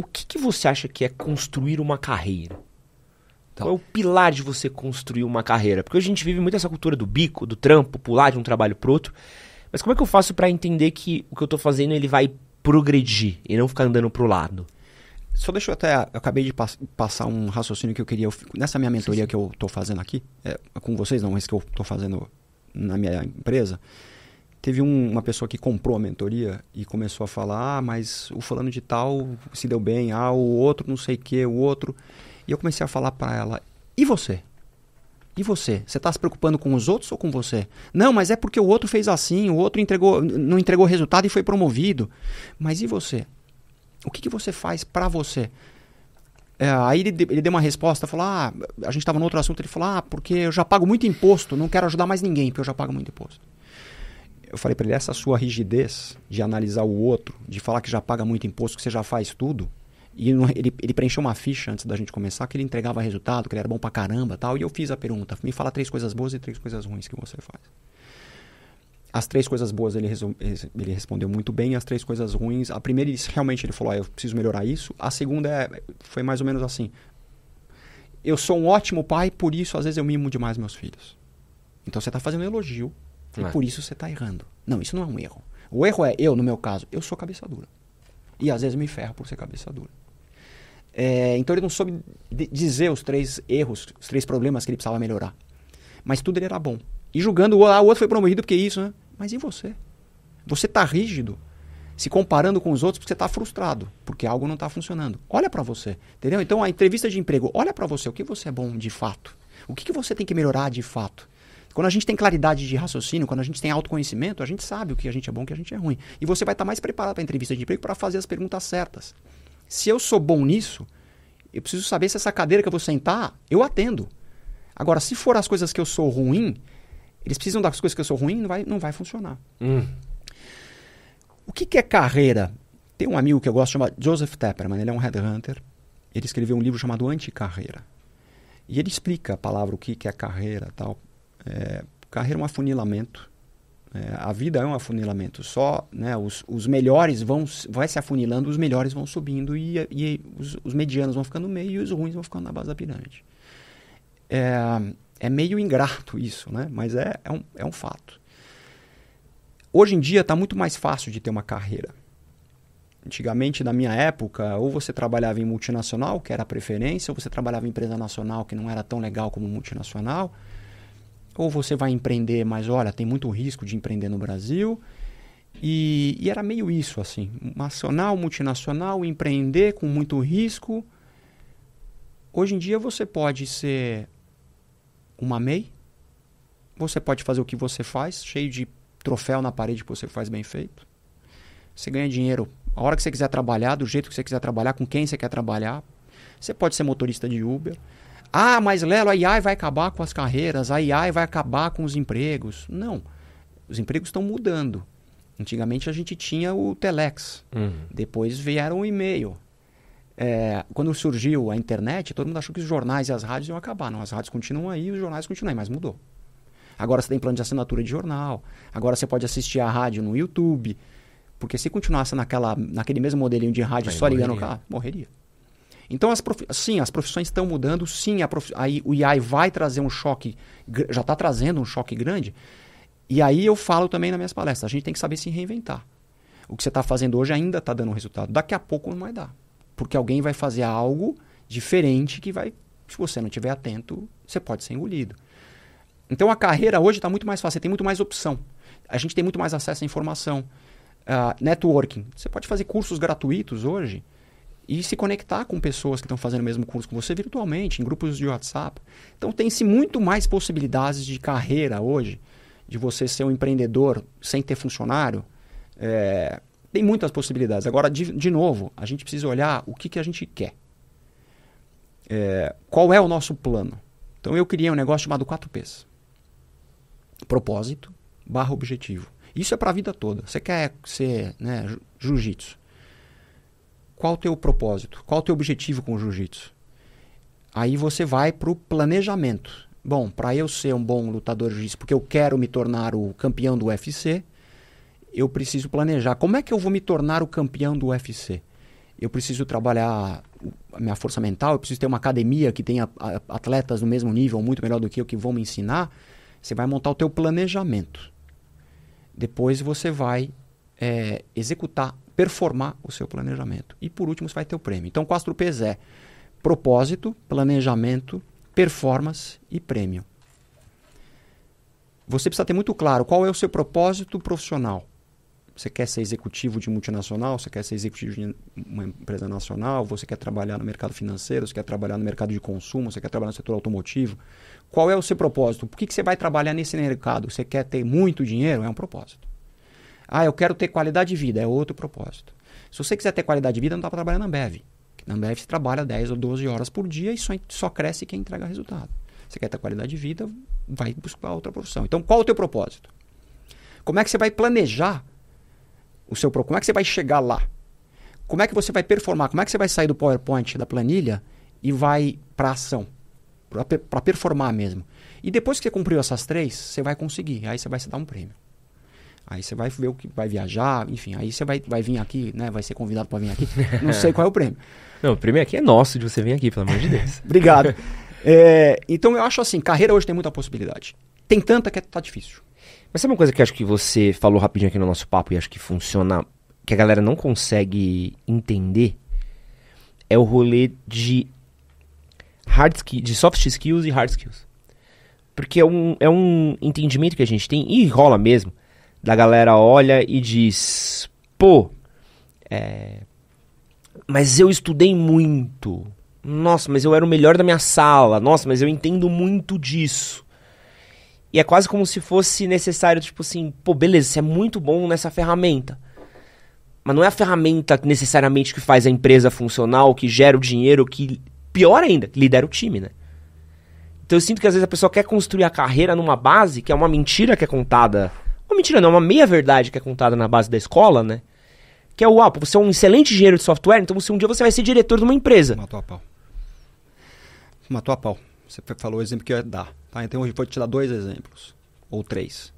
O que, que você acha que é construir uma carreira? Tá. Qual é o pilar de você construir uma carreira? Porque hoje a gente vive muito essa cultura do bico, do trampo, pular de um trabalho para outro. Mas como é que eu faço para entender que o que eu tô fazendo ele vai progredir e não ficar andando pro lado? Só deixa eu até. Eu acabei de pass passar um raciocínio que eu queria. Eu fico, nessa minha mentoria sim, sim. que eu tô fazendo aqui, é, com vocês, não, mas que eu tô fazendo na minha empresa. Teve um, uma pessoa que comprou a mentoria e começou a falar: ah, mas o fulano de tal se deu bem, ah, o outro não sei o que, o outro. E eu comecei a falar para ela: e você? E você? Você está se preocupando com os outros ou com você? Não, mas é porque o outro fez assim, o outro entregou, não entregou resultado e foi promovido. Mas e você? O que, que você faz para você? É, aí ele, ele, deu uma resposta, falou: ah, a gente estava no outro assunto, ele falou: ah, porque eu já pago muito imposto, não quero ajudar mais ninguém, porque eu já pago muito imposto. Eu falei para ele: essa sua rigidez de analisar o outro, de falar que já paga muito imposto, que você já faz tudo. E ele, ele preencheu uma ficha antes da gente começar que ele entregava resultado, que ele era bom pra caramba tal. E eu fiz a pergunta: me fala três coisas boas e três coisas ruins que você faz. As três coisas boas ele, ele respondeu muito bem, as três coisas ruins. A primeira, realmente, ele falou: ah, eu preciso melhorar isso. A segunda é, foi mais ou menos assim: eu sou um ótimo pai, por isso às vezes eu mimo demais meus filhos. Então você está fazendo um elogio e é. por isso você está errando. Não, isso não é um erro. O erro é, eu, no meu caso, eu sou cabeça dura. E às vezes me ferro por ser cabeça dura. É, então ele não soube dizer os três erros, os três problemas que ele precisava melhorar. Mas tudo ele era bom. E julgando, ah, o outro foi promovido porque isso, né? Mas e você? Você está rígido, se comparando com os outros porque você está frustrado, porque algo não está funcionando. Olha para você, entendeu? Então a entrevista de emprego, olha para você, o que você é bom de fato? O que, que você tem que melhorar de fato? Quando a gente tem claridade de raciocínio, quando a gente tem autoconhecimento, a gente sabe o que a gente é bom e o que a gente é ruim. E você vai estar tá mais preparado para a entrevista de emprego para fazer as perguntas certas. Se eu sou bom nisso, eu preciso saber se essa cadeira que eu vou sentar, eu atendo. Agora, se for as coisas que eu sou ruim, eles precisam das coisas que eu sou ruim, não vai, não vai funcionar. Hum. O que, que, é carreira? Tem um amigo que eu gosto, chama Joseph Tepperman, ele é um headhunter. Ele escreveu um livro chamado Anticarreira. E ele explica a palavra, o que, que é carreira tal. É, carreira é um afunilamento. É, a vida é um afunilamento. Só né, os, os, melhores vão vai se afunilando, os melhores vão subindo e, e os, os, medianos vão ficando no meio e os ruins vão ficando na base da pirâmide. É, é meio ingrato isso, né? mas é, é, um, é um fato. Hoje em dia está muito mais fácil de ter uma carreira. Antigamente, na minha época, ou você trabalhava em multinacional, que era a preferência, ou você trabalhava em empresa nacional, que não era tão legal como multinacional ou você vai empreender, mas olha, tem muito risco de empreender no Brasil. E, e era meio isso, assim, nacional, multinacional, empreender com muito risco. Hoje em dia você pode ser uma MEI, você pode fazer o que você faz, cheio de troféu na parede que você faz bem feito. Você ganha dinheiro a hora que você quiser trabalhar, do jeito que você quiser trabalhar, com quem você quer trabalhar. Você pode ser motorista de Uber, ah, mas Lelo, a AI vai acabar com as carreiras, a AI vai acabar com os empregos. Não. Os empregos estão mudando. Antigamente a gente tinha o telex, uhum. depois vieram o e-mail. É, quando surgiu a internet, todo mundo achou que os jornais e as rádios iam acabar. Não, as rádios continuam aí, os jornais continuam aí, mas mudou. Agora você tem plano de assinatura de jornal, agora você pode assistir a rádio no YouTube. Porque se continuasse naquela, naquele mesmo modelinho de rádio só ligando o carro, morreria. Então, as prof... sim, as profissões estão mudando, sim, prof... aí o IAI vai trazer um choque, já está trazendo um choque grande. E aí eu falo também nas minhas palestras, a gente tem que saber se reinventar. O que você está fazendo hoje ainda está dando resultado. Daqui a pouco não vai dar. Porque alguém vai fazer algo diferente que vai, se você não estiver atento, você pode ser engolido. Então a carreira hoje está muito mais fácil, você tem muito mais opção. A gente tem muito mais acesso à informação. Uh, networking. Você pode fazer cursos gratuitos hoje e se conectar com pessoas que estão fazendo o mesmo curso com você virtualmente, em grupos de WhatsApp. Então, tem-se muito mais possibilidades de carreira hoje, de você ser um empreendedor sem ter funcionário. É, tem muitas possibilidades. Agora, de, de novo, a gente precisa olhar o que, que a gente quer. É, qual é o nosso plano? Então, eu criei um negócio chamado 4Ps. Propósito barra objetivo. Isso é para a vida toda. Você quer ser né, jiu-jitsu qual o teu propósito, qual o teu objetivo com o jiu-jitsu. Aí você vai para o planejamento. Bom, para eu ser um bom lutador jiu-jitsu, porque eu quero me tornar o campeão do UFC, eu preciso planejar. Como é que eu vou me tornar o campeão do UFC? Eu preciso trabalhar a minha força mental, eu preciso ter uma academia que tenha atletas no mesmo nível, muito melhor do que eu, que vão me ensinar. Você vai montar o teu planejamento. Depois você vai é, executar performar o seu planejamento. E por último, você vai ter o prêmio. Então, quatro P's é propósito, planejamento, performance e prêmio. Você precisa ter muito claro qual é o seu propósito profissional. Você quer ser executivo de multinacional, você quer ser executivo de uma empresa nacional, você quer trabalhar no mercado financeiro, você quer trabalhar no mercado de consumo, você quer trabalhar no setor automotivo. Qual é o seu propósito? Por que, que você vai trabalhar nesse mercado? Você quer ter muito dinheiro? É um propósito. Ah, eu quero ter qualidade de vida, é outro propósito. Se você quiser ter qualidade de vida, não dá para trabalhar na Ambev. Na Ambev você trabalha 10 ou 12 horas por dia e só, só cresce quem entrega resultado. Você quer ter qualidade de vida, vai buscar outra profissão. Então, qual é o teu propósito? Como é que você vai planejar o seu como é que você vai chegar lá? Como é que você vai performar? Como é que você vai sair do PowerPoint da planilha e vai para ação, para performar mesmo? E depois que você cumpriu essas três, você vai conseguir. Aí você vai se dar um prêmio. Aí você vai ver o que vai viajar, enfim, aí você vai, vai vir aqui, né? Vai ser convidado para vir aqui. Não sei qual é o prêmio. Não, o prêmio aqui é nosso de você vir aqui, pelo amor de Deus. Obrigado. É, então eu acho assim, carreira hoje tem muita possibilidade. Tem tanta que é, tá difícil. Mas sabe uma coisa que acho que você falou rapidinho aqui no nosso papo e acho que funciona, que a galera não consegue entender? É o rolê de hard skills, de soft skills e hard skills. Porque é um, é um entendimento que a gente tem, e rola mesmo, da galera olha e diz: pô, é, mas eu estudei muito. Nossa, mas eu era o melhor da minha sala. Nossa, mas eu entendo muito disso. E é quase como se fosse necessário, tipo assim, pô, beleza, você é muito bom nessa ferramenta. Mas não é a ferramenta necessariamente que faz a empresa funcional, que gera o dinheiro, que, pior ainda, que lidera o time, né? Então eu sinto que às vezes a pessoa quer construir a carreira numa base que é uma mentira que é contada uma mentira não, uma meia-verdade que é contada na base da escola, né? Que é o, ah, você é um excelente engenheiro de software, então você, um dia você vai ser diretor de uma empresa. Matou a pau. Matou a pau. Você falou o exemplo que eu ia dar. Tá? Então hoje eu vou te dar dois exemplos, ou três.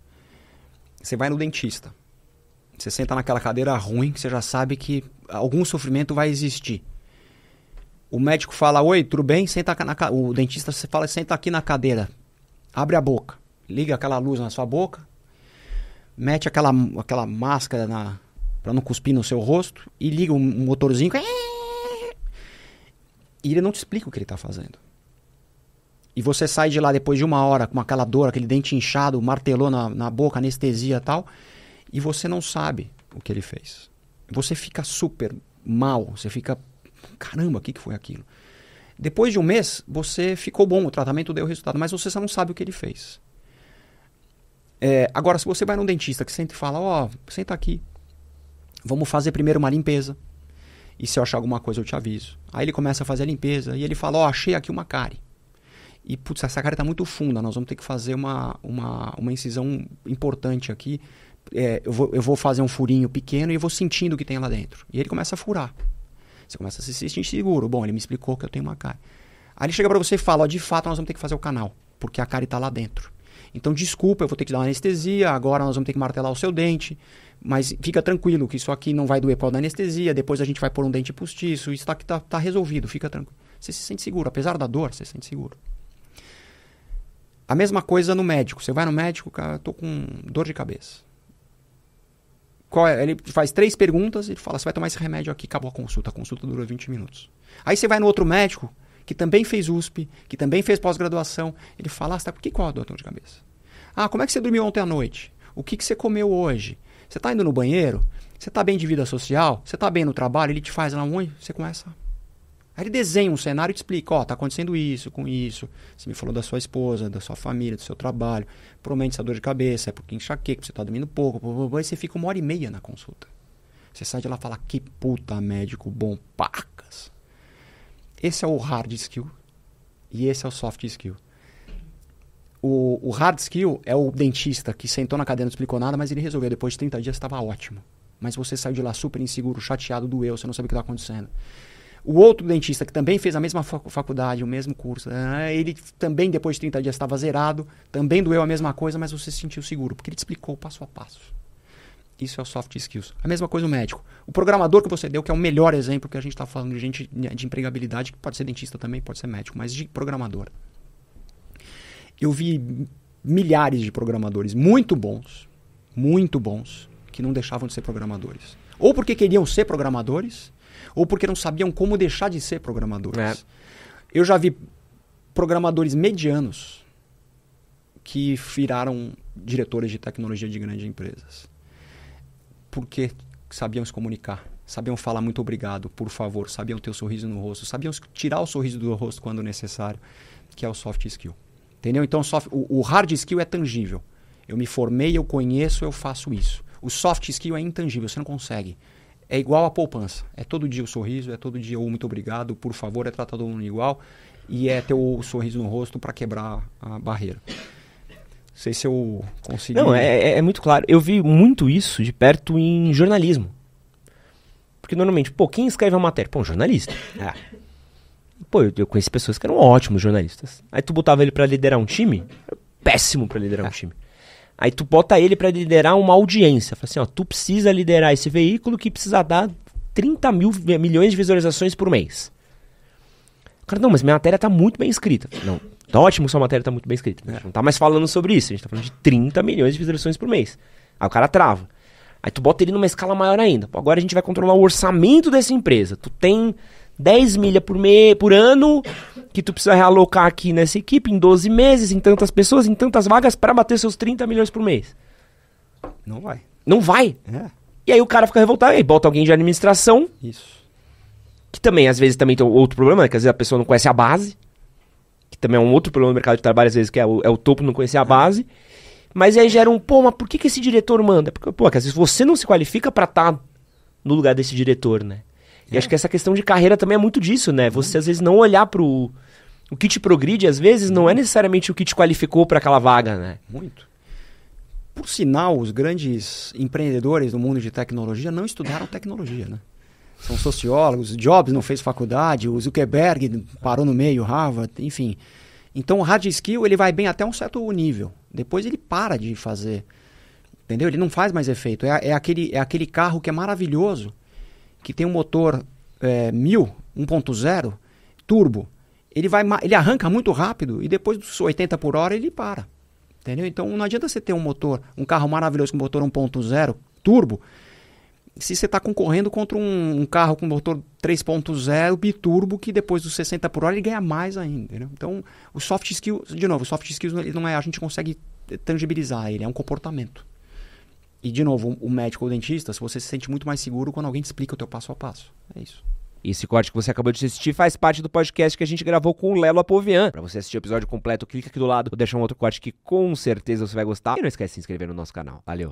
Você vai no dentista. Você senta naquela cadeira ruim que você já sabe que algum sofrimento vai existir. O médico fala: Oi, tudo bem? Senta na ca... O dentista fala: Senta aqui na cadeira. Abre a boca. Liga aquela luz na sua boca mete aquela, aquela máscara na, pra não cuspir no seu rosto e liga um, um motorzinho. É, e ele não te explica o que ele tá fazendo. E você sai de lá depois de uma hora com aquela dor, aquele dente inchado, martelou na, na boca, anestesia e tal. E você não sabe o que ele fez. Você fica super mal, você fica. Caramba, o que, que foi aquilo? Depois de um mês, você ficou bom, o tratamento deu resultado, mas você só não sabe o que ele fez. É, agora, se você vai num dentista que senta e fala, ó, oh, senta aqui, vamos fazer primeiro uma limpeza. E se eu achar alguma coisa, eu te aviso. Aí ele começa a fazer a limpeza e ele fala, ó, oh, achei aqui uma cárie. E, putz, essa cárie está muito funda, nós vamos ter que fazer uma, uma, uma incisão importante aqui. É, eu, vou, eu vou fazer um furinho pequeno e vou sentindo o que tem lá dentro. E ele começa a furar. Você começa a se sentir inseguro. Bom, ele me explicou que eu tenho uma cárie. Aí ele chega para você e fala, ó, oh, de fato nós vamos ter que fazer o canal, porque a cárie está lá dentro. Então, desculpa, eu vou ter que dar uma anestesia, agora nós vamos ter que martelar o seu dente. Mas fica tranquilo que isso aqui não vai doer por causa da anestesia, depois a gente vai pôr um dente postiço, isso está tá, tá resolvido, fica tranquilo. Você se sente seguro, apesar da dor, você se sente seguro. A mesma coisa no médico. Você vai no médico, cara, tô com dor de cabeça. Qual é? Ele faz três perguntas e fala: você vai tomar esse remédio aqui, acabou a consulta. A consulta dura 20 minutos. Aí você vai no outro médico, que também fez USP, que também fez pós-graduação, ele fala, ah, tá, por que qual a dor de cabeça? Ah, como é que você dormiu ontem à noite? O que, que você comeu hoje? Você está indo no banheiro? Você está bem de vida social? Você está bem no trabalho? Ele te faz lá um você começa. Aí ele desenha um cenário e te explica, ó, oh, tá acontecendo isso, com isso. Você me falou da sua esposa, da sua família, do seu trabalho. Provavelmente essa dor de cabeça é porque enxaqueca, você está dormindo pouco, blá, blá, blá, e você fica uma hora e meia na consulta. Você sai de lá e fala, que puta médico bom, pacas. Esse é o hard skill e esse é o soft skill. O, o hard skill é o dentista que sentou na cadeira e não explicou nada, mas ele resolveu. Depois de 30 dias estava ótimo. Mas você saiu de lá super inseguro, chateado, doeu, você não sabe o que está acontecendo. O outro dentista que também fez a mesma faculdade, o mesmo curso, ah, ele também depois de 30 dias estava zerado, também doeu a mesma coisa, mas você se sentiu seguro, porque ele te explicou passo a passo. Isso é o soft skills. A mesma coisa o médico. O programador que você deu, que é o melhor exemplo, que a gente está falando de gente né, de empregabilidade, que pode ser dentista também, pode ser médico, mas de programador. Eu vi milhares de programadores muito bons, muito bons, que não deixavam de ser programadores. Ou porque queriam ser programadores, ou porque não sabiam como deixar de ser programadores. É. Eu já vi programadores medianos que viraram diretores de tecnologia de grandes empresas porque sabiam se comunicar, sabiam falar muito obrigado, por favor, sabiam ter o um sorriso no rosto, sabiam tirar o sorriso do rosto quando necessário, que é o soft skill. Entendeu? Então, soft, o, o hard skill é tangível. Eu me formei, eu conheço, eu faço isso. O soft skill é intangível, você não consegue. É igual a poupança. É todo dia o sorriso, é todo dia o muito obrigado, por favor, é tratado igual e é ter o sorriso no rosto para quebrar a barreira. Não sei se eu consigo. Não, é, é, é muito claro. Eu vi muito isso de perto em jornalismo. Porque normalmente, pô, quem escreve a matéria? Pô, um jornalista. É. Pô, eu, eu conheci pessoas que eram ótimos jornalistas. Aí tu botava ele para liderar um time, péssimo para liderar um é. time. Aí tu bota ele para liderar uma audiência. Fala assim, ó, tu precisa liderar esse veículo que precisa dar 30 mil, milhões de visualizações por mês. O cara, não, mas minha matéria tá muito bem escrita. Não, Tá ótimo que sua matéria tá muito bem escrita. Né? não tá mais falando sobre isso. A gente tá falando de 30 milhões de visualizações por mês. Aí o cara trava. Aí tu bota ele numa escala maior ainda. Pô, agora a gente vai controlar o orçamento dessa empresa. Tu tem 10 milha por, me... por ano que tu precisa realocar aqui nessa equipe em 12 meses, em tantas pessoas, em tantas vagas para bater seus 30 milhões por mês. Não vai. Não vai? É. E aí o cara fica revoltado aí bota alguém de administração. Isso. Que também, às vezes, também tem outro problema, né? Que às vezes a pessoa não conhece a base que também é um outro problema do mercado de trabalho, às vezes, que é o, é o topo não conhecer a base. Mas aí gera um, pô, mas por que, que esse diretor manda? Porque, pô, que às vezes você não se qualifica para estar tá no lugar desse diretor, né? E é. acho que essa questão de carreira também é muito disso, né? Uhum. Você às vezes não olhar pro. O que te progride, às vezes, não é necessariamente o que te qualificou para aquela vaga, né? Muito. Por sinal, os grandes empreendedores do mundo de tecnologia não estudaram tecnologia, né? são sociólogos. Jobs não fez faculdade, o Zuckerberg parou no meio, Harvard, enfim. Então o hard skill ele vai bem até um certo nível. Depois ele para de fazer. Entendeu? Ele não faz mais efeito. É, é aquele, é aquele carro que é maravilhoso, que tem um motor é, 1000, 1.0, turbo. Ele, vai, ele arranca muito rápido e depois dos 80 por hora ele para. Entendeu? Então não adianta você ter um motor, um carro maravilhoso com motor 1.0 turbo, se você está concorrendo contra um, um, carro com motor 3.0 biturbo que depois dos 60 por hora ele ganha mais ainda. Né? Então, o soft skill, de novo, o soft skills ele não é, a gente consegue tangibilizar ele, é um comportamento. E de novo, o médico ou o dentista, se você se sente muito mais seguro quando alguém te explica o teu passo a passo. É isso. Esse corte que você acabou de assistir faz parte do podcast que a gente gravou com o Lelo Apovian. Para você assistir o episódio completo, clica aqui do lado. Vou deixar um outro corte que com certeza você vai gostar. E não esquece de se inscrever no nosso canal. Valeu!